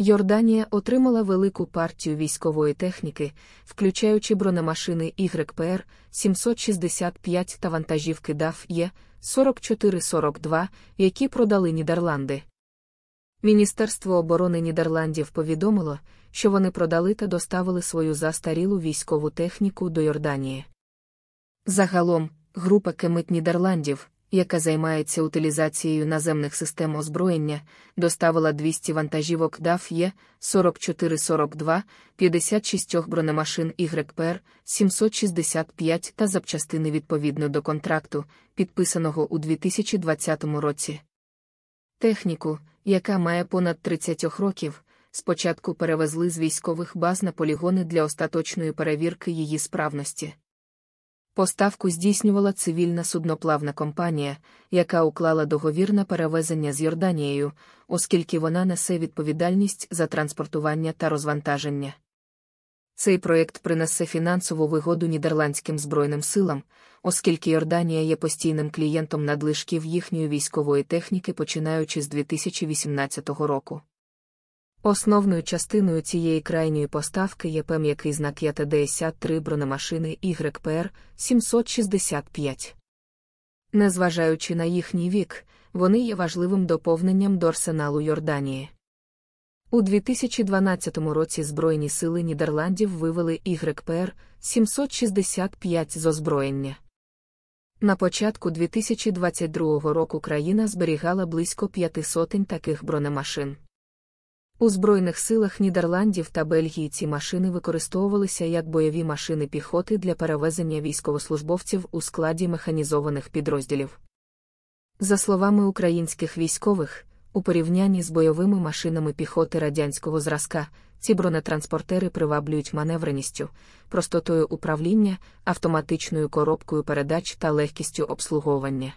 Йорданія отримала велику партію військової техніки, включаючи бронемашини YPR 765 та вантажівки DAF е 4442, які продали Нідерланди. Міністерство оборони Нідерландів повідомило, що вони продали та доставили свою застарілу військову техніку до Йорданії. Загалом, група Кемит Нідерландів яка займається утилізацією наземних систем озброєння, доставила 200 вантажівок DAF е 4442, 56 бронемашин YPR 765 та запчастини відповідно до контракту, підписаного у 2020 році. Техніку, яка має понад 30 років, спочатку перевезли з військових баз на полігони для остаточної перевірки її справності. Поставку здійснювала цивільна судноплавна компанія, яка уклала договір на перевезення з Йорданією, оскільки вона несе відповідальність за транспортування та розвантаження. Цей проєкт принесе фінансову вигоду нідерландським збройним силам, оскільки Йорданія є постійним клієнтом надлишків їхньої військової техніки починаючи з 2018 року. Основною частиною цієї крайньої поставки є пем'який знак ЯТ-53 бронемашини YPR 765. Незважаючи на їхній вік, вони є важливим доповненням до арсеналу Йорданії. У 2012 році Збройні сили Нідерландів вивели YPR 765 з озброєння. На початку 2022 року країна зберігала близько п'яти сотень таких бронемашин. У Збройних силах Нідерландів та Бельгії ці машини використовувалися як бойові машини піхоти для перевезення військовослужбовців у складі механізованих підрозділів. За словами українських військових, у порівнянні з бойовими машинами піхоти радянського зразка, ці бронетранспортери приваблюють маневреністю, простотою управління, автоматичною коробкою передач та легкістю обслуговування.